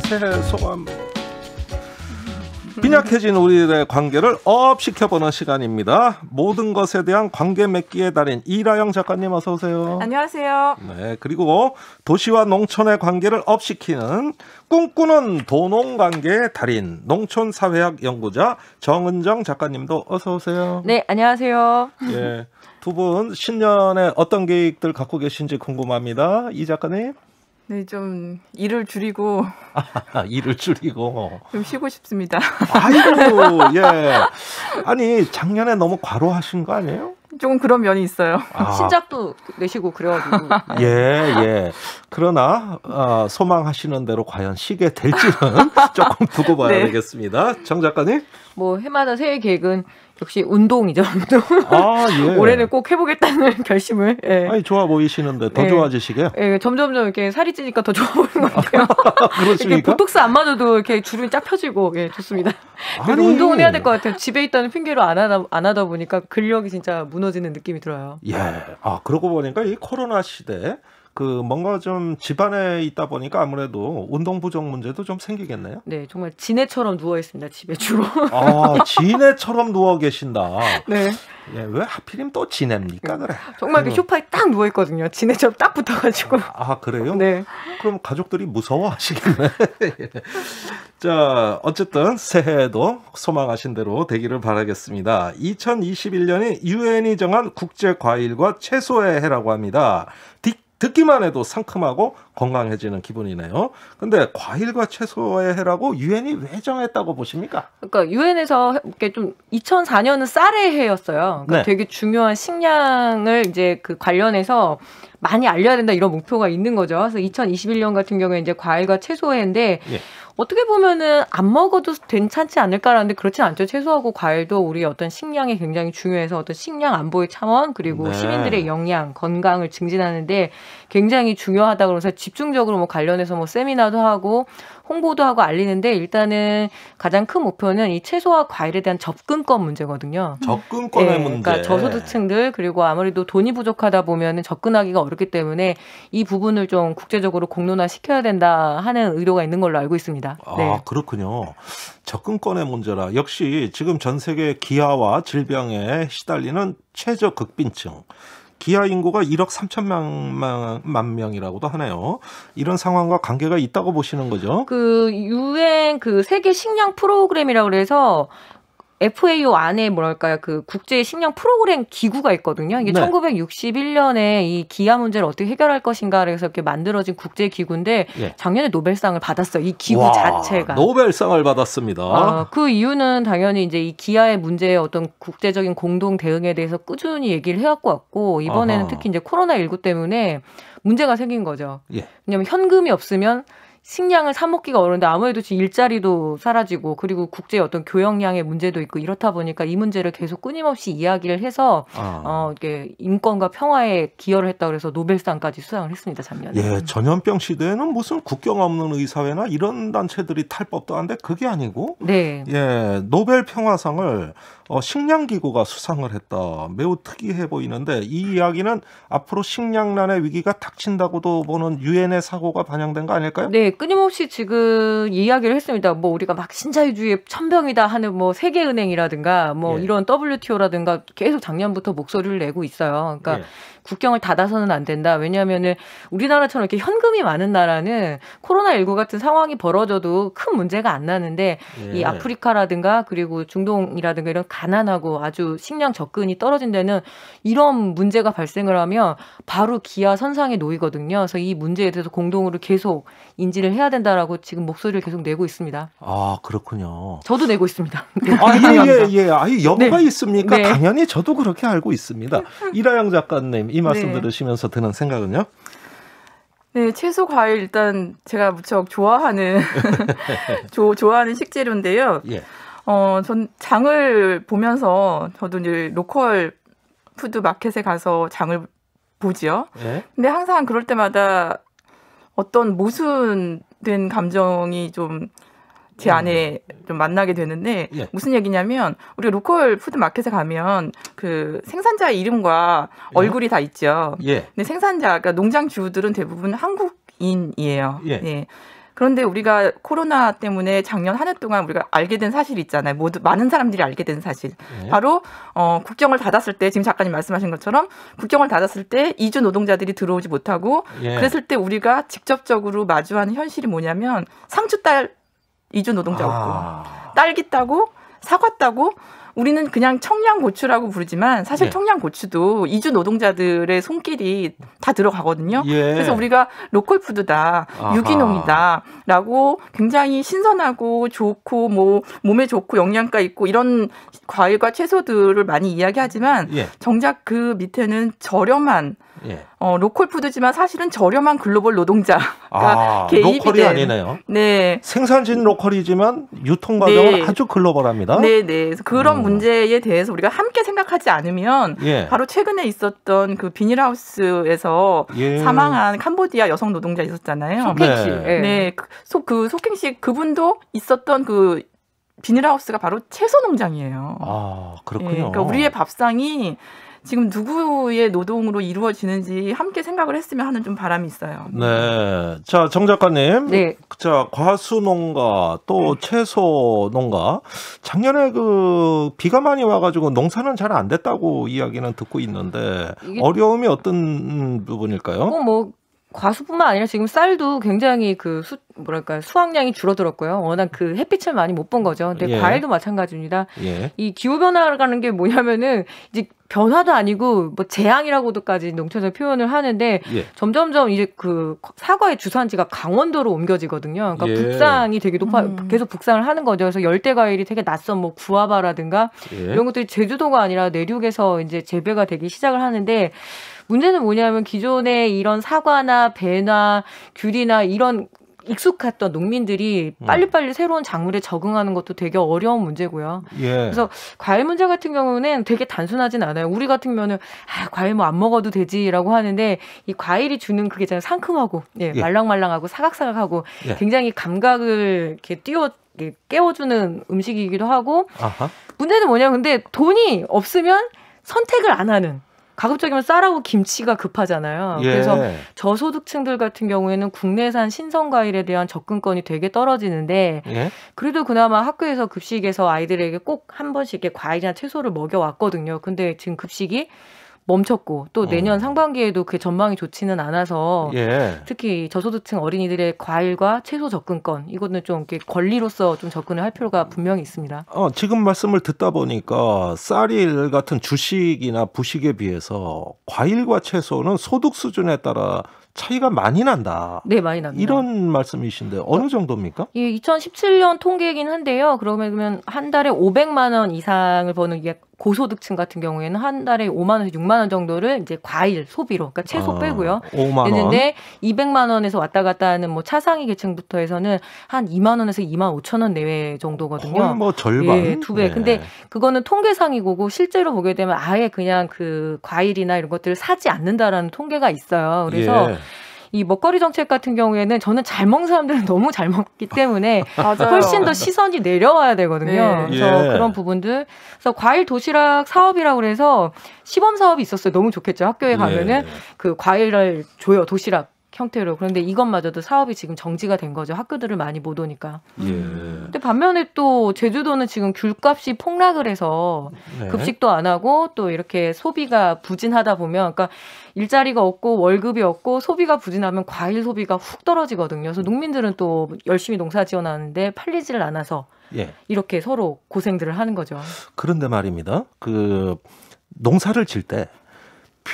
새해 소감 빈약해진 우리들의 관계를 업 시켜보는 시간입니다. 모든 것에 대한 관계 맺기의 달인 이라영 작가님 어서 오세요. 안녕하세요. 네 그리고 도시와 농촌의 관계를 업 시키는 꿈꾸는 도농 관계의 달인 농촌 사회학 연구자 정은정 작가님도 어서 오세요. 네 안녕하세요. 예. 두분 신년에 어떤 계획들 갖고 계신지 궁금합니다. 이 작가님. 네, 좀 일을 줄이고 일을 줄이고 좀 쉬고 싶습니다. 아이고, 예. 아니 작년에 너무 과로하신 거 아니에요? 조금 그런 면이 있어요. 아. 신작도 내시고 그래가지고. 예, 예. 그러나 어, 소망하시는 대로 과연 시계 될지는 조금 두고 봐야 네. 되겠습니다. 정 작가님. 뭐 해마다 새해 계획은 역시 운동이죠. 운동. 아, 예. 올해는 꼭 해보겠다는 결심을. 예. 아니 좋아 보이시는데 더 예. 좋아지시게요? 예, 점점 이렇게 살이 찌니까 더 좋아 보이는 것 같아요. 그렇습니까? 이렇게 보톡스 안 맞아도 이렇게 주름이 쫙 펴지고 예, 좋습니다. 그래 운동은 해야 될 것 같아요. 집에 있다는 핑계로 안 하다 안 하다 보니까 근력이 진짜 무너지는 느낌이 들어요. 예. 아 그러고 보니까 이 코로나 시대. 에그 뭔가 좀 집안에 있다 보니까 아무래도 운동 부족 문제도 좀 생기겠네요. 네, 정말 지네처럼 누워 있습니다. 집에 주로. 아, 지네처럼 누워 계신다. 네. 예, 왜 하필이면 또 지냅니까 그래? 정말 그 음. 쇼파에 딱 누워 있거든요. 지네처럼 딱 붙어가지고. 아, 아 그래요? 네. 그럼 가족들이 무서워하시겠네. 자, 어쨌든 새해에도 소망하신 대로 되기를 바라겠습니다. 2021년이 유엔이 정한 국제 과일과 채소의 해라고 합니다. 딕 듣기만 해도 상큼하고 건강해지는 기분이네요. 근데 과일과 채소의 해라고 유엔이 왜 정했다고 보십니까? 그러니까 유엔에서 이렇게 좀 2004년은 쌀의 해였어요. 그러니까 네. 되게 중요한 식량을 이제 그 관련해서 많이 알려야 된다 이런 목표가 있는 거죠. 그래서 2021년 같은 경우에 이제 과일과 채소의 해인데 예. 어떻게 보면은 안 먹어도 괜찮지 않을까라는데 그렇진 않죠. 채소하고 과일도 우리 어떤 식량이 굉장히 중요해서 어떤 식량 안보의 차원 그리고 네. 시민들의 영양 건강을 증진하는데 굉장히 중요하다 그래서 집중적으로 뭐 관련해서 뭐 세미나도 하고 홍보도 하고 알리는데 일단은 가장 큰 목표는 이 채소와 과일에 대한 접근권 문제거든요. 접근권의 네, 문제. 그러니까 저소득층들 그리고 아무래도 돈이 부족하다 보면은 접근하기가 어렵기 때문에 이 부분을 좀 국제적으로 공론화 시켜야 된다 하는 의도가 있는 걸로 알고 있습니다. 아, 네. 아 그렇군요. 접근권의 문제라 역시 지금 전 세계 기아와 질병에 시달리는 최저극빈층 기아 인구가 1억 3천만 명이라고도 하네요. 이런 상황과 관계가 있다고 보시는 거죠? 그 유엔 그 세계 식량 프로그램이라고 그래서 FAO 안에 뭐랄까요 그 국제 식량 프로그램 기구가 있거든요. 이게 네. 1961년에 이 기아 문제를 어떻게 해결할 것인가를 해서 이렇게 만들어진 국제 기구인데 예. 작년에 노벨상을 받았어요. 이 기구 와, 자체가 노벨상을 받았습니다. 아, 그 이유는 당연히 이제 이 기아의 문제에 어떤 국제적인 공동 대응에 대해서 꾸준히 얘기를 해왔고 왔고 이번에는 아하. 특히 이제 코로나 19 때문에 문제가 생긴 거죠. 예. 왜냐하면 현금이 없으면 식량을 사 먹기가 어려운데 아무래도 지금 일자리도 사라지고 그리고 국제 어떤 교역량의 문제도 있고 이렇다 보니까 이 문제를 계속 끊임없이 이야기를 해서 아. 어 이게 인권과 평화에 기여를 했다 그래서 노벨상까지 수상을 했습니다 작년에. 예, 전염병 시대에는 무슨 국경 없는 의사회나 이런 단체들이 탈법도 한데 그게 아니고 네. 예, 노벨 평화상을 어, 식량 기구가 수상을 했다. 매우 특이해 보이는데 이 이야기는 앞으로 식량난의 위기가 닥친다고도 보는 유엔의 사고가 반영된 거 아닐까요? 네, 끊임없이 지금 이야기를 했습니다. 뭐 우리가 막 신자유주의 천병이다 하는 뭐 세계은행이라든가 뭐 예. 이런 WTO라든가 계속 작년부터 목소리를 내고 있어요. 그러니까 예. 국경을 닫아서는 안 된다. 왜냐하면은 우리나라처럼 이렇게 현금이 많은 나라는 코로나19 같은 상황이 벌어져도 큰 문제가 안 나는데 예. 이 아프리카라든가 그리고 중동이라든가 이런 가난하고 아주 식량 접근이 떨어진 데는 이런 문제가 발생을 하면 바로 기아 선상에 놓이거든요. 그래서 이 문제에 대해서 공동으로 계속 인지 매진을 해야 된다라고 지금 목소리를 계속 내고 있습니다. 아 그렇군요. 저도 내고 있습니다. 아예예 예, 예. 예. 아니 여부가 네. 있습니까? 네. 당연히 저도 그렇게 알고 있습니다. 이라영 작가님 이 말씀 네. 들으시면서 드는 생각은요? 네, 채소 과일 일단 제가 무척 좋아하는 조, 좋아하는 식재료인데요. 예. 어, 전 장을 보면서 저도 이제 로컬 푸드 마켓에 가서 장을 보지요. 예? 근데 항상 그럴 때마다 어떤 모순된 감정이 좀제 음. 안에 좀 만나게 되는데 예. 무슨 얘기냐면 우리 로컬 푸드 마켓에 가면 그 생산자 이름과 예. 얼굴이 다 있죠. 예. 근데 생산자 그러니까 농장 주들은 대부분 한국인이에요. 예. 네. 그런데 우리가 코로나 때문에 작년 한 해 동안 우리가 알게 된 사실이 있잖아요. 모두 많은 사람들이 알게 된 사실. 네. 바로 어, 국경을 닫았을 때 지금 작가님 말씀하신 것처럼 국경을 닫았을 때 이주 노동자들이 들어오지 못하고 예. 그랬을 때 우리가 직접적으로 마주하는 현실이 뭐냐면 상추 딸 이주 노동자 없고 아. 딸기 따고 사과 따고 우리는 그냥 청양고추라고 부르지만 사실 예. 청양고추도 이주 노동자들의 손길이 다 들어가거든요. 예. 그래서 우리가 로컬 푸드다, 유기농이다라고 굉장히 신선하고 좋고 뭐 몸에 좋고 영양가 있고 이런 과일과 채소들을 많이 이야기하지만 예. 정작 그 밑에는 저렴한 예. 어, 로컬 푸드지만 사실은 저렴한 글로벌 노동자가 그러니까 아, 개입 로컬이 된. 아니네요. 네. 생산지는 로컬이지만 유통 과정은 네. 아주 글로벌합니다. 네, 네. 그런 음. 문제에 대해서 우리가 함께 생각하지 않으면 예. 바로 최근에 있었던 그 비닐하우스에서 예. 사망한 캄보디아 여성 노동자 있었잖아요. 속행식. 네. 예. 네. 그, 그 속행식 그분도 있었던 그 비닐하우스가 바로 채소 농장이에요. 아, 그렇군요. 네, 그러니까 우리의 밥상이 지금 누구의 노동으로 이루어지는지 함께 생각을 했으면 하는 좀 바람이 있어요. 네. 자, 정 작가님. 네. 자, 과수 농가 또 네. 채소 농가 작년에 그 비가 많이 와 가지고 농사는 잘 안 됐다고 이야기는 듣고 있는데 어려움이 어떤 부분일까요? 어, 뭐 과수뿐만 아니라 지금 쌀도 굉장히 그 수, 뭐랄까 수확량이 줄어들었고요. 워낙 그 햇빛을 많이 못 본 거죠. 근데 예. 과일도 마찬가지입니다. 예. 이 기후 변화라는 게 뭐냐면은 이제 변화도 아니고 뭐 재앙이라고도까지 농촌에서 표현을 하는데 예. 점점점 이제 그 사과의 주산지가 강원도로 옮겨지거든요. 그러니까 예. 북상이 되게 높아 음. 계속 북상을 하는 거죠. 그래서 열대 과일이 되게 낯선 뭐 구아바라든가 예. 이런 것들이 제주도가 아니라 내륙에서 이제 재배가 되기 시작을 하는데 문제는 뭐냐면 기존에 이런 사과나 배나 귤이나 이런 익숙했던 농민들이 음. 빨리빨리 새로운 작물에 적응하는 것도 되게 어려운 문제고요. 예. 그래서 과일 문제 같은 경우는 되게 단순하진 않아요. 우리 같은 경우는 아, 과일 뭐 안 먹어도 되지라고 하는데 이 과일이 주는 그게 잖아요 상큼하고 예, 예. 말랑말랑하고 사각사각하고 예. 굉장히 감각을 이렇게 띄워 깨워주는 음식이기도 하고 아하. 문제는 뭐냐 근데 돈이 없으면 선택을 안 하는 가급적이면 쌀하고 김치가 급하잖아요. 예. 그래서 저소득층들 같은 경우에는 국내산 신선 과일에 대한 접근권이 되게 떨어지는데 예? 그래도 그나마 학교에서 급식에서 아이들에게 꼭 한 번씩 이렇게 과일이나 채소를 먹여 왔거든요. 근데 지금 급식이 멈췄고 또 어. 내년 어. 상반기에도 그 전망이 좋지는 않아서 예. 특히 저소득층 어린이들의 과일과 채소 접근권 이거는 좀 이렇게 권리로서 좀 접근을 할 필요가 분명히 있습니다. 어, 지금 말씀을 듣다 보니까 쌀일 같은 주식이나 부식에 비해서 과일과 채소는 소득 수준에 따라 차이가 많이 난다. 네, 많이 납니다. 이런 말씀이신데 어느 어, 정도입니까? 예, 2017년 통계이긴 한데요. 그러면 한 달에 500만 원 이상을 버는 게 고소득층 같은 경우에는 한 달에 5만 원에서 6만 원 정도를 이제 과일 소비로 그러니까 채소 아, 빼고요. 5만 원. 는데 200만 원에서 왔다 갔다 하는 뭐 차상위 계층부터 해서는 한 2만 원에서 2만 5천 원 내외 정도거든요. 거의 뭐 절반. 예, 두 배. 네. 근데 그거는 통계상이고 실제로 보게 되면 아예 그냥 그 과일이나 이런 것들을 사지 않는다라는 통계가 있어요. 그래서 예. 이 먹거리 정책 같은 경우에는 저는 잘 먹는 사람들은 너무 잘 먹기 때문에 훨씬 더 시선이 내려와야 되거든요. 네. 그래서 예. 그런 부분들. 그래서 과일 도시락 사업이라고 그래서 시범 사업이 있었어요. 너무 좋겠죠. 학교에 가면은 예. 그 과일을 줘요. 도시락. 형태로. 그런데 이것마저도 사업이 지금 정지가 된 거죠. 학교들을 많이 못 오니까. 예. 근데 반면에 또 제주도는 지금 귤값이 폭락을 해서 네. 급식도 안 하고 또 이렇게 소비가 부진하다 보면 그러니까 일자리가 없고 월급이 없고 소비가 부진하면 과일 소비가 훅 떨어지거든요. 그래서 농민들은 또 열심히 농사 지어놨는데 팔리지를 않아서 예. 이렇게 서로 고생들을 하는 거죠. 그런데 말입니다. 그 농사를 질때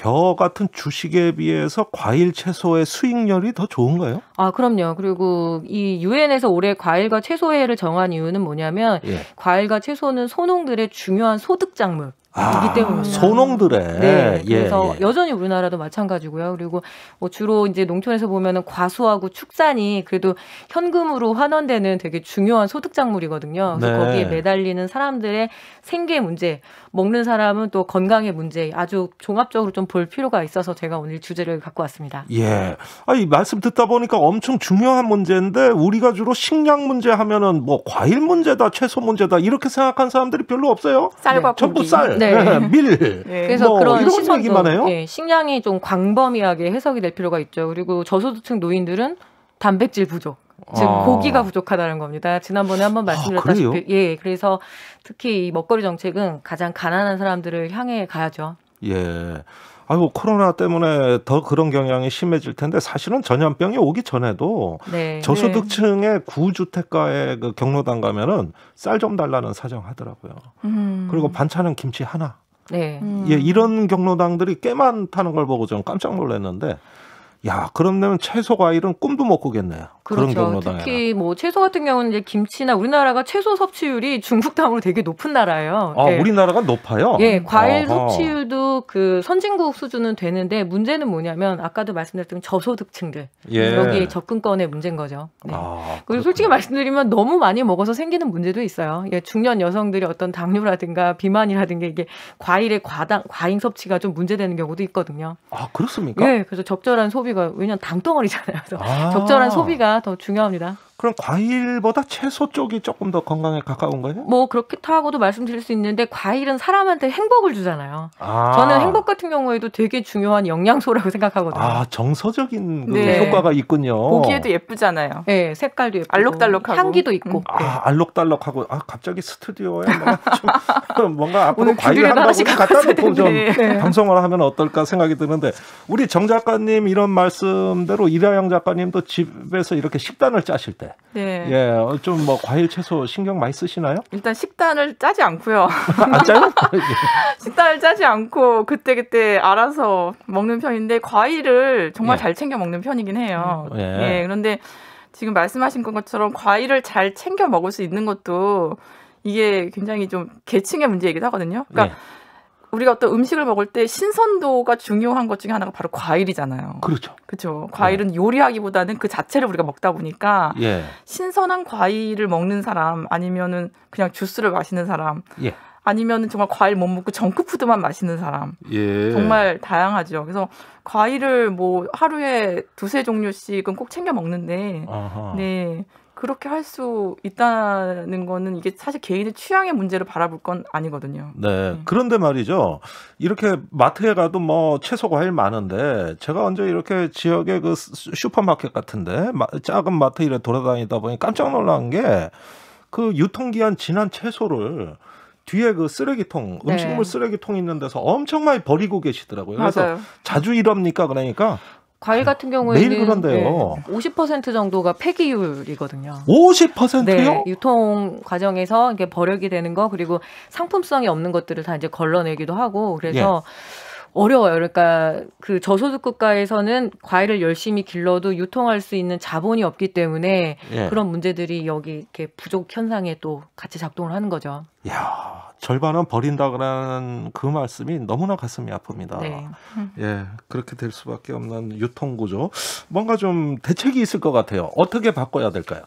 벼 같은 주식에 비해서 과일 채소의 수익률이 더 좋은가요? 아 그럼요. 그리고 이 유엔에서 올해 과일과 채소해를 정한 이유는 뭐냐면 예. 과일과 채소는 소농들의 중요한 소득 작물. 이 아, 때문에 소농들의 네 예, 그래서 예, 예. 여전히 우리나라도 마찬가지고요. 그리고 뭐 주로 이제 농촌에서 보면은 과수하고 축산이 그래도 현금으로 환원되는 되게 중요한 소득 작물이거든요. 그래서 네. 거기에 매달리는 사람들의 생계 문제, 먹는 사람은 또 건강의 문제 아주 종합적으로 좀 볼 필요가 있어서 제가 오늘 주제를 갖고 왔습니다. 예. 아이 말씀 듣다 보니까 엄청 중요한 문제인데 우리가 주로 식량 문제 하면은 뭐 과일 문제다, 채소 문제다 이렇게 생각한 사람들이 별로 없어요. 쌀과 네. 전부 쌀. 네. 네, 네. 밀. 네. 그래서 뭐 그런 시선 예, 식량이 좀 광범위하게 해석이 될 필요가 있죠. 그리고 저소득층 노인들은 단백질 부족. 즉 아. 고기가 부족하다는 겁니다. 지난번에 한번 아, 말씀드렸다시피 아, 예 그래서 특히 이 먹거리 정책은 가장 가난한 사람들을 향해 가야죠. 예. 아이고 코로나 때문에 더 그런 경향이 심해질 텐데 사실은 전염병이 오기 전에도 네. 저소득층의 구주택가의 그 경로당 가면은 쌀 좀 달라는 사정 하더라고요. 음. 그리고 반찬은 김치 하나. 네. 음. 예, 이런 경로당들이 꽤 많다는 걸 보고 좀 깜짝 놀랐는데 야 그럼 되면 채소 과일은 꿈도 못 꾸겠네요. 그렇죠. 그런 경우로 특히 해라뭐 채소 같은 경우는 이제 김치나 우리나라가 채소 섭취율이 중국 다음으로 되게 높은 나라예요. 아, 예. 우리나라가 높아요? 예, 과일 아하. 섭취율도 그 선진국 수준은 되는데 문제는 뭐냐면 아까도 말씀드렸던 저소득층들 예. 여기 접근권의 문제인 거죠. 네. 아, 그리고 솔직히 말씀드리면 너무 많이 먹어서 생기는 문제도 있어요. 예, 중년 여성들이 어떤 당뇨라든가 비만이라든가 이게 과일의 과당 과잉 섭취가 좀 문제되는 경우도 있거든요. 아 그렇습니까? 예, 그래서 적절한 소비가 왜냐면 당덩어리잖아요. 그래서 아. 적절한 소비가 더 중요합니다. 그럼 과일보다 채소 쪽이 조금 더 건강에 가까운 거예요? 뭐 그렇다고도 말씀드릴 수 있는데 과일은 사람한테 행복을 주잖아요. 아. 저는 행복 같은 경우에도 되게 중요한 영양소라고 생각하거든요. 아 정서적인 그 네. 효과가 있군요. 보기에도 예쁘잖아요. 네, 색깔도 예쁘고 알록달록하고 향기도 있고. 음. 아 네. 알록달록하고 아 갑자기 스튜디오에 뭐 좀, 뭔가 앞으로 과일 한 바구니 갖다 놓고 좀 네. 방송을 하면 어떨까 생각이 드는데 우리 정 작가님 이런 말씀대로 이라영 작가님도 집에서 이렇게 식단을 짜실 때 네. 예, 좀 뭐 과일 채소 신경 많이 쓰시나요? 일단 식단을 짜지 않고요. 안 짜요? 식단을 짜지 않고 그때 그때 알아서 먹는 편인데 과일을 정말 예. 잘 챙겨 먹는 편이긴 해요. 음. 예. 예. 그런데 지금 말씀하신 것처럼 과일을 잘 챙겨 먹을 수 있는 것도 이게 굉장히 좀 계층의 문제이기도 하거든요. 그러니까. 예. 우리가 어떤 음식을 먹을 때 신선도가 중요한 것 중에 하나가 바로 과일이잖아요. 그렇죠. 그렇죠. 과일은 네. 요리하기보다는 그 자체를 우리가 먹다 보니까 예. 신선한 과일을 먹는 사람 아니면은 그냥 주스를 마시는 사람 예. 아니면은 정말 과일 못 먹고 정크푸드만 마시는 사람 예. 정말 다양하죠. 그래서 과일을 뭐 하루에 두세 종류씩은 꼭 챙겨 먹는데 아하. 네. 그렇게 할 수 있다는 거는 이게 사실 개인의 취향의 문제를 바라볼 건 아니거든요. 네. 네. 그런데 말이죠. 이렇게 마트에 가도 뭐 채소 과일 많은데 제가 언제 이렇게 지역의 그 슈퍼마켓 같은데 작은 마트 이래 돌아다니다 보니 깜짝 놀란 게 그 유통기한 지난 채소를 뒤에 그 쓰레기통 네. 음식물 네. 쓰레기통 있는 데서 엄청 많이 버리고 계시더라고요. 그래서 자주 이럽니까 그러니까 과일 아, 같은 경우에는 매일 그런데 네, 50% 정도가 폐기율이거든요. 50%요? 네, 유통 과정에서 이게 버력이 되는 거 그리고 상품성이 없는 것들을 다 이제 걸러내기도 하고 그래서 예. 어려워요. 그러니까 그 저소득 국가에서는 과일을 열심히 길러도 유통할 수 있는 자본이 없기 때문에 예. 그런 문제들이 여기 이렇게 부족 현상에 또 같이 작동을 하는 거죠. 야 절반은 버린다라는 그 말씀이 너무나 가슴이 아픕니다. 네. 예, 그렇게 될 수밖에 없는 유통 구조. 뭔가 좀 대책이 있을 것 같아요. 어떻게 바꿔야 될까요?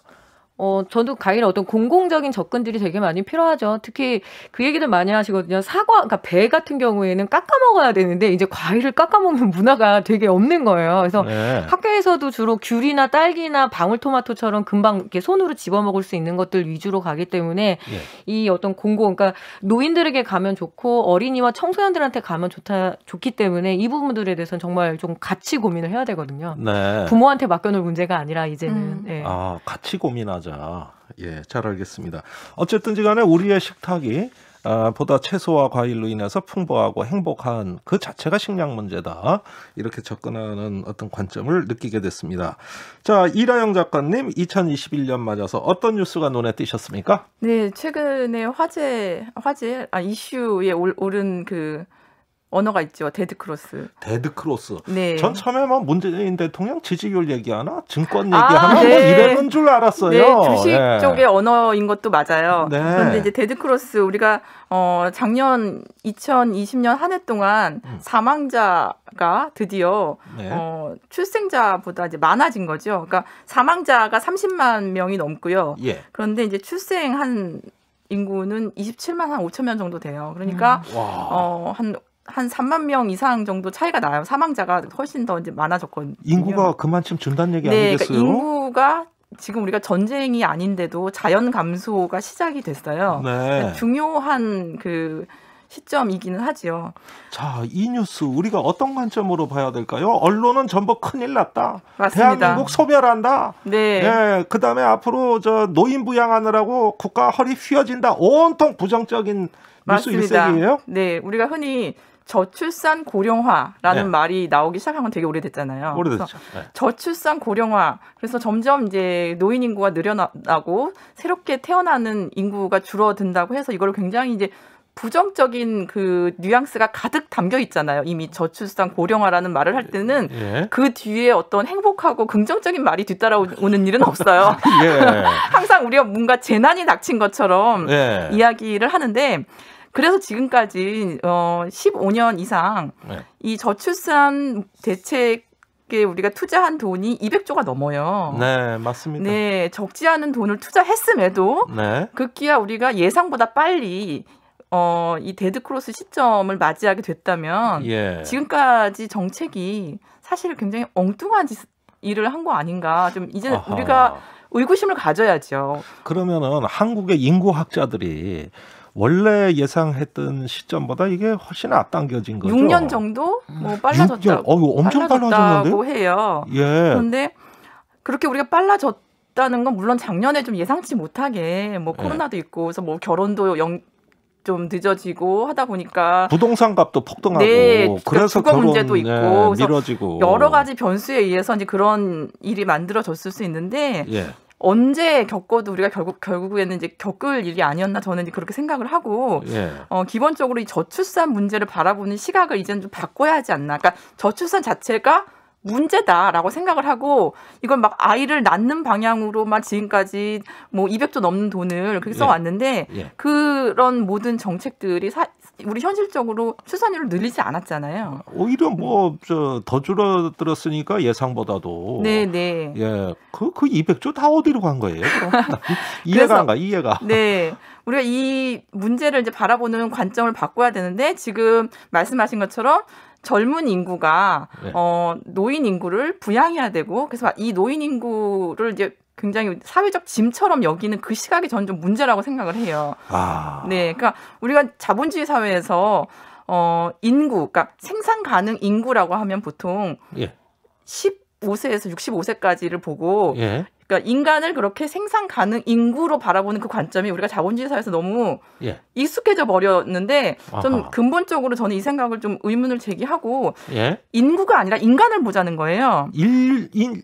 어, 저도 가이 어떤 공공적인 접근들이 되게 많이 필요하죠. 특히 그 얘기들 많이 하시거든요. 사과, 그러니까 배 같은 경우에는 깎아 먹어야 되는데 이제 과일을 깎아 먹는 문화가 되게 없는 거예요. 그래서 네. 학교에서도 주로 귤이나 딸기나 방울토마토처럼 금방 이렇게 손으로 집어 먹을 수 있는 것들 위주로 가기 때문에 네. 이 어떤 공공, 그러니까 노인들에게 가면 좋고 어린이와 청소년들한테 가면 좋다, 좋기 때문에 이 부분들에 대해서는 정말 좀 같이 고민을 해야 되거든요. 네. 부모한테 맡겨놓을 문제가 아니라 이제는. 음. 네. 아, 같이 고민하자. 맞아. 예, 잘 알겠습니다. 어쨌든지 간에 우리의 식탁이 아, 보다 채소와 과일로 인해서 풍부하고 행복한 그 자체가 식량 문제다. 이렇게 접근하는 어떤 관점을 느끼게 됐습니다. 자, 이라영 작가님, 2021년 맞아서 어떤 뉴스가 눈에 띄셨습니까? 네, 최근에 화제, 화제, 아, 이슈에 올, 오른 그 언어가 있죠. 데드크로스. 데드크로스. 네. 전 처음에만 문재인 대통령 지지율 얘기하나 증권 아, 얘기하나 아, 네. 뭐 이러는 줄 알았어요. 네, 주식 네. 쪽의 언어인 것도 맞아요. 네. 그런데 이제 데드크로스 우리가 어, 작년 2020년 한 해 동안 음. 사망자가 드디어 네. 어, 출생자보다 이제 많아진 거죠. 그러니까 사망자가 30만 명이 넘고요. 예. 그런데 이제 출생 한 인구는 27만 한 5천 명 정도 돼요. 그러니까 음. 어, 한한 3만 명 이상 정도 차이가 나요. 사망자가 훨씬 더 이제 많아졌거든요. 인구가 그만큼 준다는 얘기 네, 그러니까 아니겠어요? 그러니까 인구가 지금 우리가 전쟁이 아닌데도 자연 감소가 시작이 됐어요. 네. 그러니까 중요한 그 시점이기는 하지요. 자, 이 뉴스 우리가 어떤 관점으로 봐야 될까요? 언론은 전부 큰일 났다. 맞습니다. 대한민국 소멸한다. 네. 네. 그다음에 앞으로 저 노인 부양하느라고 국가 허리 휘어진다. 온통 부정적인 뉴스 맞습니다. 일색이에요? 네, 우리가 흔히 저출산 고령화라는 네. 말이 나오기 시작한 건 되게 오래됐잖아요. 오래됐죠. 네. 저출산 고령화. 그래서 점점 이제 노인 인구가 늘어나고 새롭게 태어나는 인구가 줄어든다고 해서 이걸 굉장히 이제 부정적인 그 뉘앙스가 가득 담겨 있잖아요. 이미 저출산 고령화라는 말을 할 때는 예. 그 뒤에 어떤 행복하고 긍정적인 말이 뒤따라오는 일은 없어요. 예. 항상 우리가 뭔가 재난이 닥친 것처럼 예. 이야기를 하는데 그래서 지금까지 어 15년 이상 네. 이 저출산 대책 에 우리가 투자한 돈이 200조가 넘어요. 네, 맞습니다. 네, 적지 않은 돈을 투자했음에도 네. 극기야 우리가 예상보다 빨리 어, 이 데드크로스 시점을 맞이하게 됐다면 예. 지금까지 정책이 사실 굉장히 엉뚱한 일을 한 거 아닌가. 좀 이제 아하. 우리가 의구심을 가져야죠. 그러면은 한국의 인구 학자들이 원래 예상했던 시점보다 이게 훨씬 앞당겨진 거죠. 6년 정도 뭐 음. 빨라졌다고. 어 엄청 빨라졌다고 해요. 예. 그런데 그렇게 우리가 빨라졌다는 건 물론 작년에 좀 예상치 못하게 뭐 예. 코로나도 예. 있고 그래서 뭐 결혼도 영, 좀 늦어지고 하다 보니까 부동산 값도 폭등하고 네, 그래서 주거 문제도 네, 있고 예, 미뤄지고 여러 가지 변수에 의해서 이제 그런 일이 만들어졌을 수 있는데 예. 언제 겪어도 우리가 결국 결국에는 이제 겪을 일이 아니었나 저는 그렇게 생각을 하고 예. 어, 기본적으로 이 저출산 문제를 바라보는 시각을 이제는 좀 바꿔야 하지 않나. 그러니까 저출산 자체가 문제다라고 생각을 하고 이걸 막 아이를 낳는 방향으로만 지금까지 뭐 200조 넘는 돈을 그렇게 예. 써왔는데 예. 예. 그런 모든 정책들이 사, 우리 현실적으로 수산율을 늘리지 않았잖아요. 오히려 뭐더 줄어들었으니까 예상보다도 네네 예그그 그 200조 그 다 어디로 간 거예요? 이해가 안 가. 이해가. 네. 우리가 이 문제를 이제 바라보는 관점을 바꿔야 되는데 지금 말씀하신 것처럼 젊은 인구가 네. 어 노인 인구를 부양해야 되고 그래서 이 노인 인구를 이제 굉장히 사회적 짐처럼 여기는 그 시각이 저는 좀 문제라고 생각을 해요. 아. 네, 그러니까 우리가 자본주의 사회에서 어 인구, 그러니까 생산 가능 인구라고 하면 보통 예. 15세에서 65세까지를 보고 예. 그러니까 인간을 그렇게 생산 가능 인구로 바라보는 그 관점이 우리가 자본주의 사회에서 너무 예. 익숙해져 버렸는데 좀 근본적으로 저는 이 생각을 좀 의문을 제기하고 예? 인구가 아니라 인간을 보자는 거예요. 일, 인,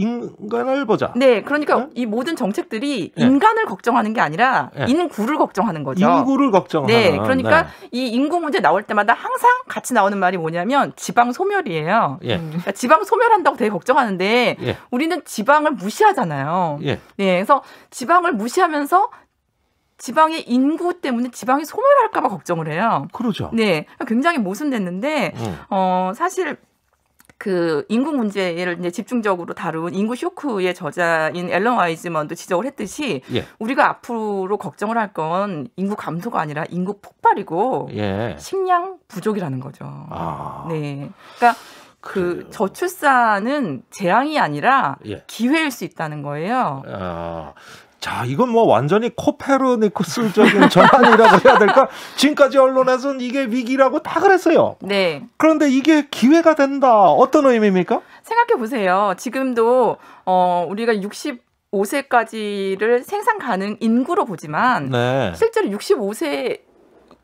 인간을 보자. 네, 그러니까 네? 이 모든 정책들이 네. 인간을 걱정하는 게 아니라 네. 인구를 걱정하는 거죠. 인구를 걱정하는. 네, 네. 그러니까 이 인구 문제 나올 때마다 항상 같이 나오는 말이 뭐냐면 지방 소멸이에요. 예. 음. 그러니까 지방 소멸한다고 되게 걱정하는데 예. 우리는 지방을 무시하잖아요. 예. 네, 그래서 지방을 무시하면서 지방의 인구 때문에 지방이 소멸할까봐 걱정을 해요. 그러죠. 네, 굉장히 모순됐는데 음. 어 사실 그 인구 문제를 이제 집중적으로 다룬 인구 쇼크의 저자인 앨런 와이즈먼도 지적을 했듯이 예. 우리가 앞으로 걱정을 할 건 인구 감소가 아니라 인구 폭발이고 예. 식량 부족이라는 거죠. 아. 네. 그러니까 그 그래요. 저출산은 재앙이 아니라 예. 기회일 수 있다는 거예요. 아, 자, 이건 뭐 완전히 코페르니쿠스적인 전환이라고 해야 될까? 지금까지 언론에서는 이게 위기라고 다 그랬어요. 네. 그런데 이게 기회가 된다. 어떤 의미입니까? 생각해 보세요. 지금도 어, 우리가 60 5세까지를 생산 가능 인구로 보지만 네. 실제로 65세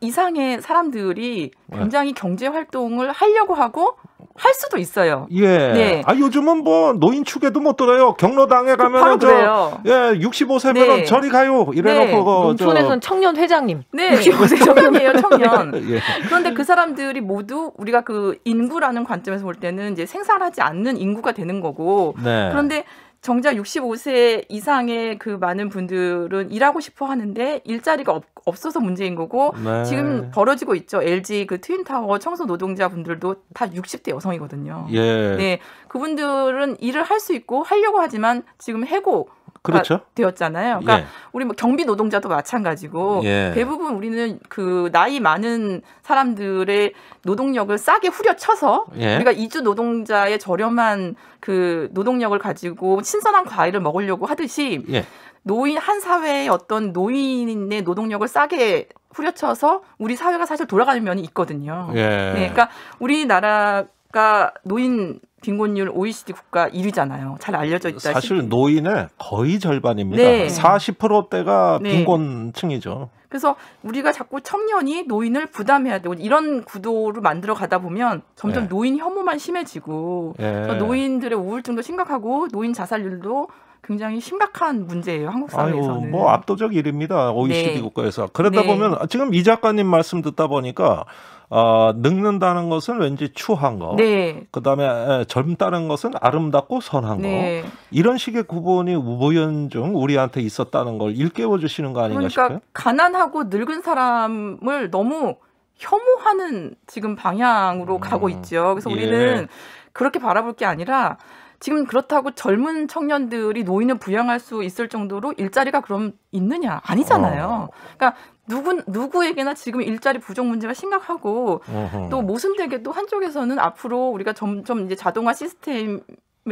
이상의 사람들이 네. 굉장히 네. 경제 활동을 하려고 하고 할 수도 있어요. 예. 네. 아 요즘은 뭐 노인 축에도 못 들어요. 경로당에 그 가면 저예 65세면은 네. 저리 가요. 이래놓고 네. 그 농촌에선 청년 회장님. 네. 65세 청년이에요. 청년. 예. 그런데 그 사람들이 모두 우리가 그 인구라는 관점에서 볼 때는 이제 생산하지 않는 인구가 되는 거고. 네. 그런데 정작 65세 이상의 그 많은 분들은 일하고 싶어 하는데 일자리가 없, 없어서 문제인 거고 네. 지금 벌어지고 있죠. LG 그 트윈타워 청소 노동자 분들도 다 60대 여성이거든요. 예. 네. 그분들은 일을 할 수 있고 하려고 하지만 지금 해고 그렇죠. 아, 되었잖아요. 그러니까 예. 우리 뭐 경비 노동자도 마찬가지고 예. 대부분 우리는 그 나이 많은 사람들의 노동력을 싸게 후려쳐서 예. 우리가 이주 노동자의 저렴한 그 노동력을 가지고 신선한 과일을 먹으려고 하듯이 예. 노인 한 사회의 어떤 노인의 노동력을 싸게 후려쳐서 우리 사회가 사실 돌아가는 면이 있거든요. 예. 네, 그러니까 우리나라 국가 노인 빈곤율 OECD 국가 1위잖아요. 잘 알려져 있다. 사실 노인의 거의 절반입니다. 네. 40%대가 네. 빈곤층이죠. 그래서 우리가 자꾸 청년이 노인을 부담해야 되고 이런 구도를 만들어 가다 보면 점점 네. 노인 혐오만 심해지고 네. 노인들의 우울증도 심각하고 노인 자살률도 굉장히 심각한 문제예요 한국 사회에서는. 아유, 뭐 압도적 일입니다 OECD 네. 국가에서. 그러다 네. 보면 지금 이 작가님 말씀 듣다 보니까 어, 늙는다는 것은 왠지 추한 거, 네. 그다음에 젊다는 것은 아름답고 선한 네. 거 이런 식의 구분이 우보연중 우리한테 있었다는 걸 일깨워 주시는 거 아닌가 그러니까 싶어요. 가난하고 늙은 사람을 너무 혐오하는 지금 방향으로 음, 가고 있죠. 그래서 예. 우리는 그렇게 바라볼 게 아니라 지금 그렇다고 젊은 청년들이 노인을 부양할 수 있을 정도로 일자리가 그럼 있느냐? 아니잖아요. 어. 그러니까 누구 누구에게나 지금 일자리 부족 문제가 심각하고 또모순되게또 한쪽에서는 앞으로 우리가 점점 이제 자동화 시스템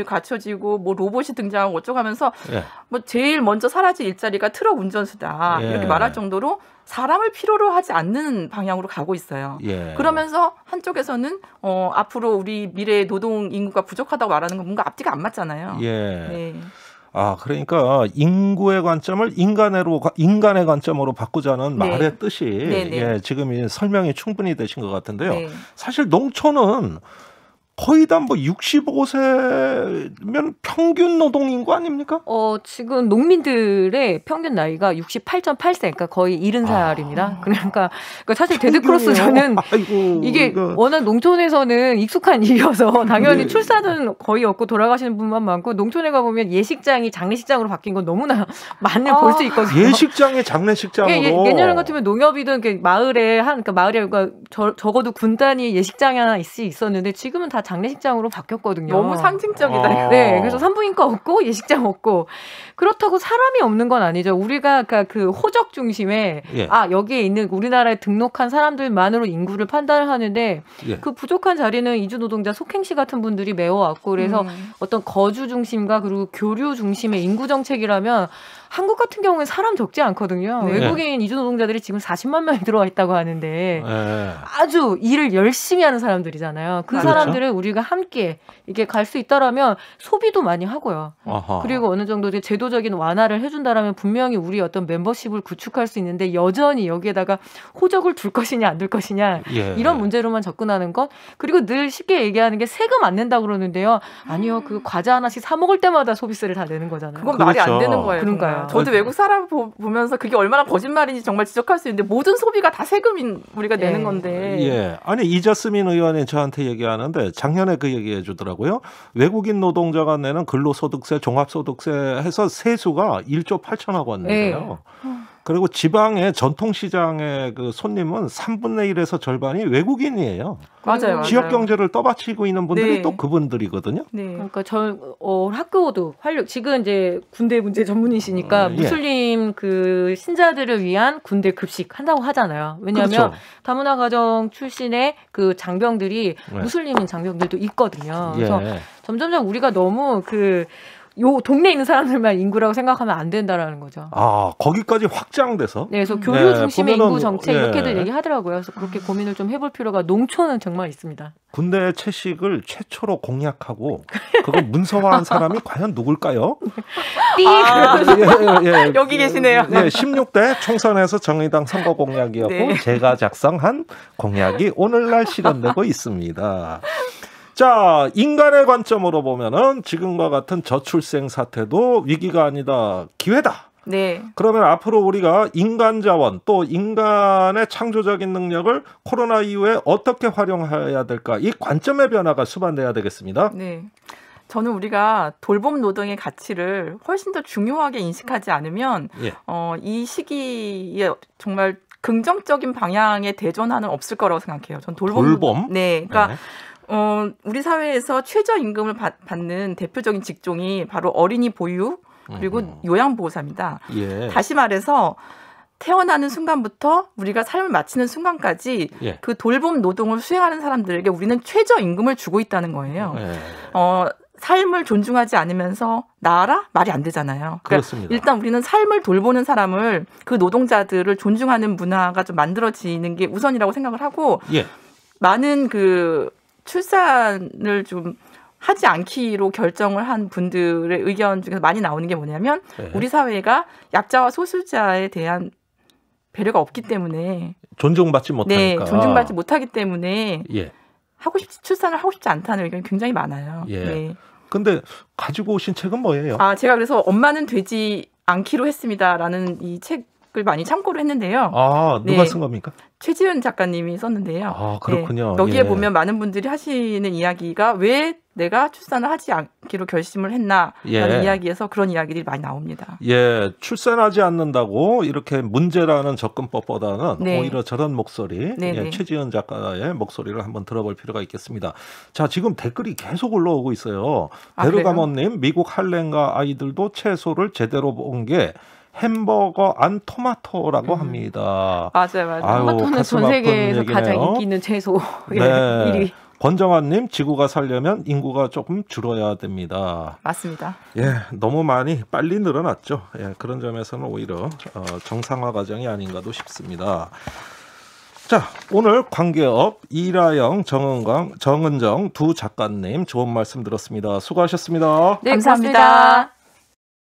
갖춰지고 뭐 로봇이 등장하고 어쩌고 하면서 예. 뭐 제일 먼저 사라질 일자리가 트럭 운전수다 예. 이렇게 말할 정도로 사람을 필요로 하지 않는 방향으로 가고 있어요. 예. 그러면서 한쪽에서는 어 앞으로 우리 미래의 노동 인구가 부족하다고 말하는 건 뭔가 앞뒤가 안 맞잖아요. 예. 네. 아 그러니까 인구의 관점을 인간으로 인간의 관점으로 바꾸자는 네. 말의 뜻이 네, 네. 예, 지금 이 설명이 충분히 되신 것 같은데요. 네. 사실 농촌은 거의 다 뭐 65세면 평균 노동인 거 아닙니까? 어, 지금 농민들의 평균 나이가 68.8세, 그러니까 거의 70살입니다. 아... 그러니까, 그러니까, 사실 데드크로스 저는 아이고, 이게 그러 워낙 농촌에서는 익숙한 일이어서 네. 당연히 네. 출산은 거의 없고 돌아가시는 분만 많고 농촌에 가보면 예식장이 장례식장으로 바뀐 건 너무나 많이 아... 볼수 있거든요. 예식장이 장례식장으로. 예, 예, 예년 같으면 농협이든 마을에 한, 그러니까 마을에 그러니까 저, 적어도 군단이 예식장 하나 있, 있었는데 지금은 다 장례식장으로 바뀌었거든요. 너무 상징적이다. 어. 네. 네, 그래서 산부인과 없고 예식장 없고 그렇다고 사람이 없는 건 아니죠. 우리가 그러니까 그 호적 중심에 예. 아 여기에 있는 우리나라에 등록한 사람들만으로 인구를 판단을 하는데 예. 그 부족한 자리는 이주 노동자 속행시 같은 분들이 메워왔고 그래서 음. 어떤 거주 중심과 그리고 교류 중심의 인구 정책이라면 한국 같은 경우는 사람 적지 않거든요. 네. 외국인 이주 노동자들이 지금 40만 명이 들어와 있다고 하는데 네. 아주 일을 열심히 하는 사람들이잖아요. 그 아, 사람들을 우리가 함께 이게 갈 수 있다라면 소비도 많이 하고요. 아하. 그리고 어느 정도 제도적인 완화를 해준다라면 분명히 우리 어떤 멤버십을 구축할 수 있는데 여전히 여기에다가 호적을 둘 것이냐 안 둘 것이냐 예. 이런 문제로만 접근하는 것 그리고 늘 쉽게 얘기하는 게 세금 안 낸다 그러는데요. 아니요 그 과자 하나씩 사 먹을 때마다 소비세를 다 내는 거잖아요. 그건 그렇죠. 말이 안 그렇죠. 되는 거예요. 그런가요? 네. 저도 외국 사람 보, 면서 그게 얼마나 거짓말인지 정말 지적할 수 있는데 모든 소비가 다 세금인 우리가 예. 내는 건데. 예. 아니 이자스민 의원이 저한테 얘기하는데 작년에 그 얘기해 주더라고요. 외국인 노동자가 내는 근로소득세, 종합소득세 해서 세수가 1조 8천억 원이에요. 그리고 지방의 전통 시장의 그 손님은 3분의 1에서 절반이 외국인이에요. 맞아요. 지역 경제를 떠받치고 있는 분들이 네. 또 그분들이거든요. 네. 그러니까 저 어, 학교도 활력 지금 이제 군대 문제 전문이시니까 음, 예. 무슬림 그 신자들을 위한 군대 급식 한다고 하잖아요. 왜냐하면 그렇죠. 다문화 가정 출신의 그 장병들이 네. 무슬림인 장병들도 있거든요. 그래서 예. 점점점 우리가 너무 그요 동네에 있는 사람들만 인구라고 생각하면 안 된다라는 거죠. 아 거기까지 확장돼서. 네, 그래서 교류 네, 중심의 보면은, 인구 정책 예. 이렇게들 얘기하더라고요. 그래서 그렇게 고민을 좀 해볼 필요가 농촌은 정말 있습니다. 군대 채식을 최초로 공약하고 그걸 문서화한 사람이 과연 누굴까요? 띠 아, 예, 예, 예, 여기 계시네요. 예, 16대 총선에서 정의당 선거 공약이었고 네. 제가 작성한 공약이 오늘날 실현되고 있습니다. 자, 인간의 관점으로 보면은 지금과 같은 저출생 사태도 위기가 아니다. 기회다. 네. 그러면 앞으로 우리가 인간 자원 또 인간의 창조적인 능력을 코로나 이후에 어떻게 활용해야 될까? 이 관점의 변화가 수반돼야 되겠습니다. 네. 저는 우리가 돌봄 노동의 가치를 훨씬 더 중요하게 인식하지 않으면 예. 어, 이 시기에 정말 긍정적인 방향의 대전환은 없을 거라고 생각해요. 전 돌봄, 돌봄? 네, 그러니까 네. 어, 우리 사회에서 최저임금을 받, 는 대표적인 직종이 바로 어린이 보육 그리고 음. 요양보호사입니다. 예. 다시 말해서 태어나는 순간부터 우리가 삶을 마치는 순간까지 예. 그 돌봄 노동을 수행하는 사람들에게 우리는 최저임금을 주고 있다는 거예요. 예. 어, 삶을 존중하지 않으면서 나라 말이 안 되잖아요. 그러니까 그렇습니다. 일단 우리는 삶을 돌보는 사람을 그 노동자들을 존중하는 문화가 좀 만들어지는 게 우선이라고 생각을 하고 예. 많은 그 출산을 좀 하지 않기로 결정을 한 분들의 의견 중에서 많이 나오는 게 뭐냐면 네. 우리 사회가 약자와 소수자에 대한 배려가 없기 때문에 존중받지 네, 못하니까 네, 존중받지 못하기 때문에 예. 하고 싶지 출산을 하고 싶지 않다는 의견이 굉장히 많아요. 예. 네. 근데 가지고 오신 책은 뭐예요? 아 제가 그래서 엄마는 되지 않기로 했습니다라는 이책 방을 많이 참고를 했는데요. 아 누가 네. 쓴 겁니까? 최지은 작가님이 썼는데요. 아 그렇군요. 네. 여기에 예. 보면 많은 분들이 하시는 이야기가 왜 내가 출산을 하지 않기로 결심을 했나라는 예. 이야기에서 그런 이야기들이 많이 나옵니다. 예, 출산하지 않는다고 이렇게 문제라는 접근법보다는 네. 오히려 저런 목소리, 예, 네, 네. 최지은 작가의 목소리를 한번 들어볼 필요가 있겠습니다. 자, 지금 댓글이 계속 올라오고 있어요. 아, 베르가모님, 미국 할렘과 아이들도 채소를 제대로 본게 햄버거 안 토마토라고 음. 합니다. 맞아요, 맞아요. 토마토는 전 세계에서 가장 인기 있는 채소 네. 1위. 권정환님 지구가 살려면 인구가 조금 줄어야 됩니다. 맞습니다. 예, 너무 많이 빨리 늘어났죠. 예, 그런 점에서는 오히려 어, 정상화 과정이 아닌가도 싶습니다. 자, 오늘 관계업 이라영, 정은광, 정은정 두 작가님 좋은 말씀 들었습니다. 수고하셨습니다. 네, 감사합니다. 감사합니다.